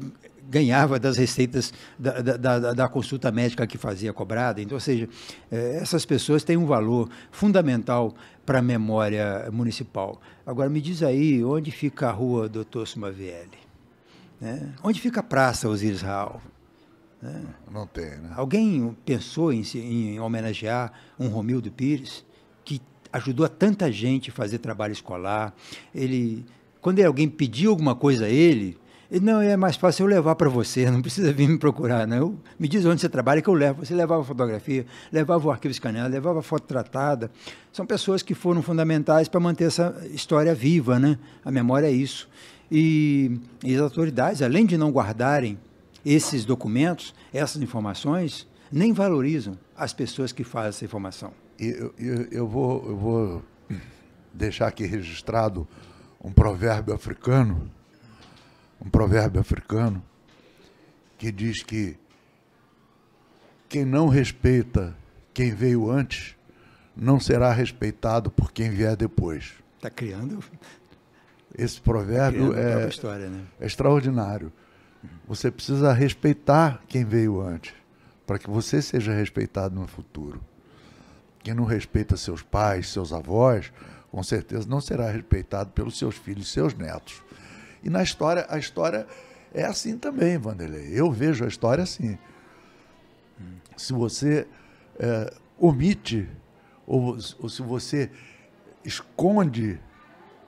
ganhava das receitas da, da, da, da, consulta médica que fazia cobrada. Então, ou seja, eh, essas pessoas têm um valor fundamental para a memória municipal. Agora, me diz aí, onde fica a rua Doutor Sumavielli? Né? Onde fica a Praça Osiris Raul? Né? Não tem, né? Alguém pensou em, em homenagear um Romildo Pires, que ajudou a tanta gente a fazer trabalho escolar? Ele, quando alguém pediu alguma coisa a ele, não, é mais fácil eu levar para você, não precisa vir me procurar, né? Eu, me diz onde você trabalha que eu levo. Você levava fotografia, levava o arquivo escaneado, levava foto tratada. São pessoas que foram fundamentais para manter essa história viva, né? A memória é isso. E, e as autoridades, além de não guardarem esses documentos, essas informações, nem valorizam as pessoas que fazem essa informação. Eu, eu, eu, vou, eu vou deixar aqui registrado um provérbio africano um provérbio africano que diz que quem não respeita quem veio antes não será respeitado por quem vier depois. Está criando. Esse provérbio tá criando é, história, né? é extraordinário. Você precisa respeitar quem veio antes, para que você seja respeitado no futuro. Quem não respeita seus pais, seus avós, com certeza não será respeitado pelos seus filhos seus netos. E na história, a história é assim também, Vanderlei. Eu vejo a história assim. Se você é, omite ou, ou se você esconde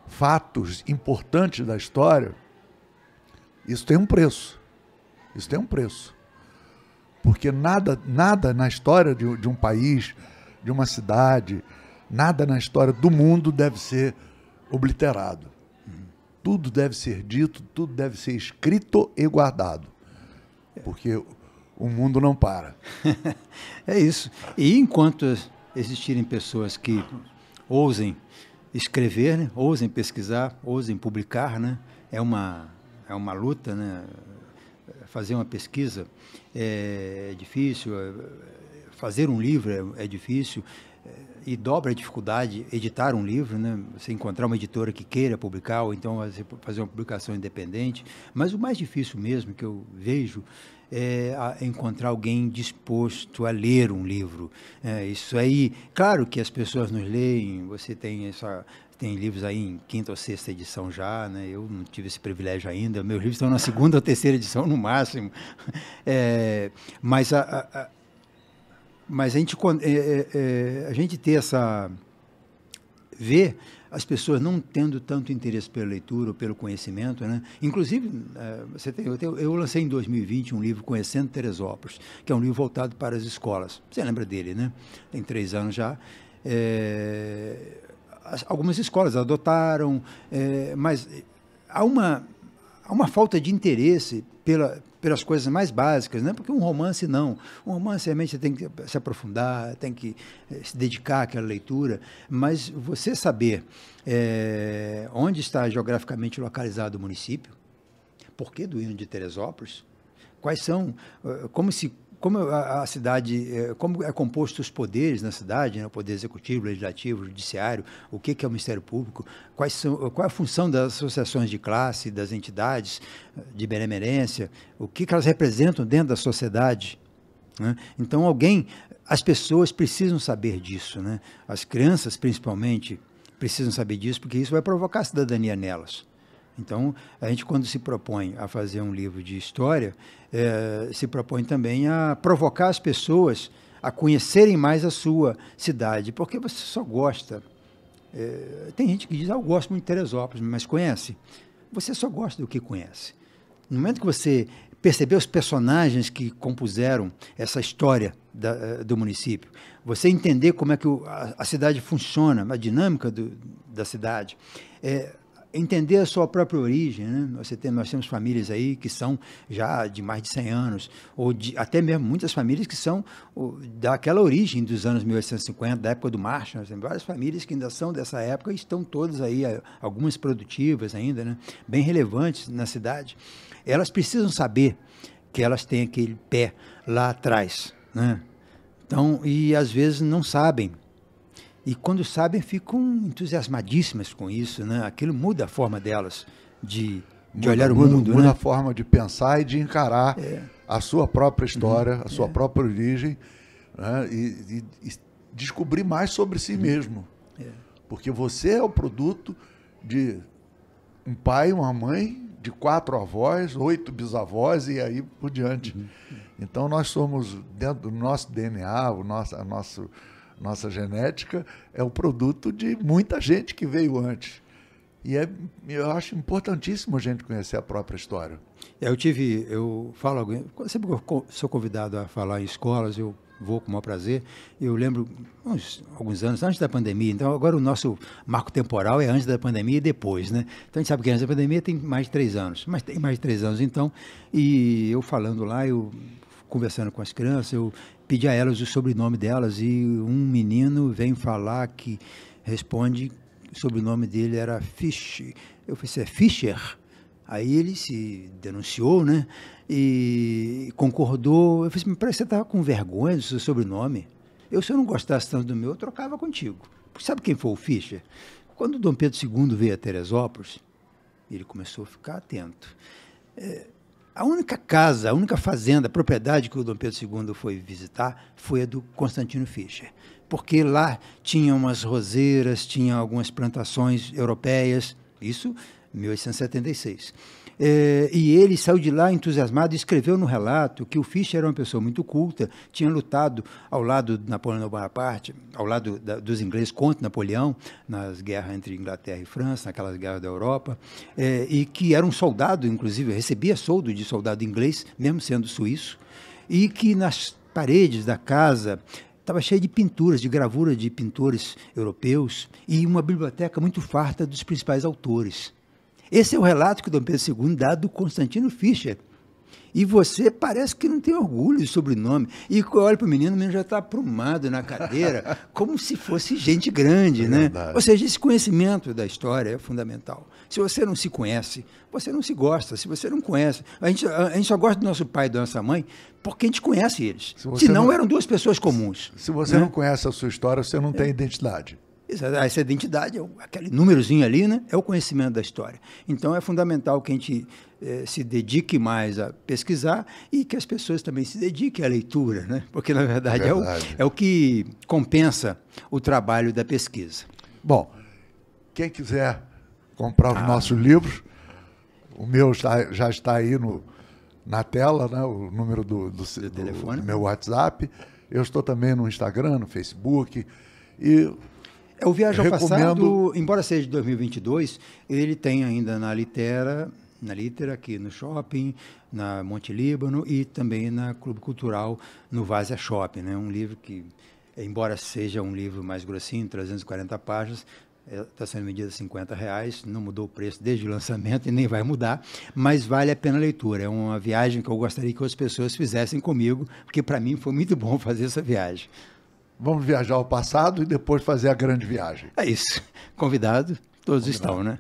fatos importantes da história, isso tem um preço. Isso tem um preço. Porque nada, nada na história de, de um país, de uma cidade, nada na história do mundo deve ser obliterado tudo deve ser dito, tudo deve ser escrito e guardado. Porque o mundo não para. [LAUGHS] é isso. E enquanto existirem pessoas que ousem escrever, né? ousem pesquisar, ousem publicar, né? é, uma, é uma luta, né? fazer uma pesquisa é, é difícil, é, fazer um livro é, é difícil, e dobra a dificuldade editar um livro, né? Você encontrar uma editora que queira publicar ou então fazer uma publicação independente. Mas o mais difícil mesmo que eu vejo é encontrar alguém disposto a ler um livro. É, isso aí, claro que as pessoas nos leem. Você tem essa tem livros aí em quinta ou sexta edição já, né? Eu não tive esse privilégio ainda. Meus livros estão na segunda ou terceira edição no máximo. [LAUGHS] É, mas a, a mas a gente, é, é, é, a gente ter essa. ver as pessoas não tendo tanto interesse pela leitura ou pelo conhecimento, né? Inclusive, é, você tem, eu, eu, lancei em 2020 um livro Conhecendo Teresópolis, que é um livro voltado para as escolas. Você lembra dele, né? Tem três anos já. É, algumas escolas adotaram, é, mas há uma, há uma falta de interesse pela, pelas coisas mais básicas, né? porque um romance não. Um romance realmente você tem que se aprofundar, tem que eh, se dedicar àquela leitura, mas você saber é, onde está geograficamente localizado o município, por que do hino de Teresópolis, quais são, eh, como se como a, a cidade, é, como é composto os poderes na cidade, né? o poder executivo, legislativo, judiciário, o que, que é o Ministério Público, quais são, qual é a função das associações de classe, das entidades de benemerência, o que, que elas representam dentro da sociedade. Né? Então, alguém, as pessoas precisam saber disso, né? as crianças principalmente precisam saber disso, porque isso vai provocar cidadania nelas. Então, a gente, quando se propõe a fazer um livro de história, é, se propõe também a provocar as pessoas a conhecerem mais a sua cidade, porque você só gosta. É, tem gente que diz, ah, eu gosto muito de Teresópolis, mas conhece. Você só gosta do que conhece. No momento que você perceber os personagens que compuseram essa história da, é, do município, você entender como é que o, a, a, cidade funciona, a dinâmica do, da cidade, é, entender a sua própria origem. Né? Você tem, nós temos famílias aí que são já de mais de 100 anos, ou de, até mesmo muitas famílias que são daquela origem dos anos 1850, da época do Marshall. Nós temos várias famílias que ainda são dessa época e estão todas aí, algumas produtivas ainda, né? bem relevantes na cidade. Elas precisam saber que elas têm aquele pé lá atrás. Né? Então, e às vezes não sabem e quando sabem, ficam entusiasmadíssimas com isso, né? Aquilo muda a forma delas de, de muda, olhar o mundo, muda, né? muda a forma de pensar e de encarar é. a sua própria história, uhum, a sua é. própria origem, né? e, e, e, descobrir mais sobre si uhum. mesmo. É. Porque você é o produto de um pai, uma mãe, de quatro avós, oito bisavós e aí por diante. Uhum. Então nós somos, dentro do nosso DNA, o nosso, a nosso, nossa genética é o produto de muita gente que veio antes. E é, eu acho importantíssimo a gente conhecer a própria história. É, eu tive, eu falo, sempre que eu sou convidado a falar em escolas, eu vou com o maior prazer. Eu lembro, uns, alguns anos antes da pandemia, então agora o nosso marco temporal é antes da pandemia e depois, né? Então a gente sabe que antes da pandemia tem mais de três anos, mas tem mais de três anos então. E eu falando lá, eu conversando com as crianças, eu pedi a elas o sobrenome delas e um menino vem falar que responde, o sobrenome dele era Fischer. Eu falei, é Fischer? Aí ele se denunciou, né? E concordou. Eu falei, me assim, parece que você estava com vergonha do seu sobrenome. Eu, se eu não gostasse tanto do meu, eu trocava contigo. Porque sabe quem foi o Fischer? Quando Dom Pedro II veio a Teresópolis, ele começou a ficar atento. É, a única casa, a única fazenda, propriedade que o Dom Pedro II foi visitar foi a do Constantino Fischer, porque lá tinha umas roseiras, tinha algumas plantações europeias, isso 1876. É, e ele saiu de lá entusiasmado e escreveu no relato que o Fischer era uma pessoa muito culta, tinha lutado ao lado de Napoleão Bonaparte, ao lado da, dos ingleses contra Napoleão, nas guerras entre Inglaterra e França, naquelas guerras da Europa, é, e que era um soldado, inclusive, recebia soldo de soldado inglês, mesmo sendo suíço, e que nas paredes da casa estava cheio de pinturas, de gravura de pintores europeus e uma biblioteca muito farta dos principais autores. Esse é o relato que Dom Pedro II dá do Constantino Fischer. E você parece que não tem orgulho de sobrenome. E olha para o menino, o menino já está aprumado na cadeira, [LAUGHS] como se fosse gente grande, é né? Ou seja, esse conhecimento da história é fundamental. Se você não se conhece, você não se gosta. Se você não conhece, a gente, a, a gente só gosta do nosso pai e da nossa mãe porque a gente conhece eles. Se Senão não, eram duas pessoas comuns. Se, se você né? não conhece a sua história, você não tem identidade. É, essa identidade, é aquele númerozinho ali, né, é o conhecimento da história. Então é fundamental que a gente eh, se dedique mais a pesquisar e que as pessoas também se dediquem à leitura, né? porque na verdade, verdade. É, o, é o que compensa o trabalho da pesquisa. Bom, quem quiser comprar os ah. nossos livros, o meu já, já está aí no, na tela, né, o número do, do, do, do meu WhatsApp. Eu estou também no Instagram, no Facebook. E é, o Viagem ao Recomendo... Passado, embora seja de 2022, ele tem ainda na Litera, na Litera aqui no Shopping, na Monte Líbano e também na Clube Cultural no Vazia Shopping. Né? Um livro que, embora seja um livro mais grossinho, 340 páginas, está é, sendo medida a 50 reais, não mudou o preço desde o lançamento e nem vai mudar, mas vale a pena a leitura. É uma viagem que eu gostaria que as pessoas fizessem comigo, porque para mim foi muito bom [LAUGHS] fazer essa viagem. Vamos viajar ao passado e depois fazer a grande viagem. É isso. Convidado, todos Convidado. estão, né?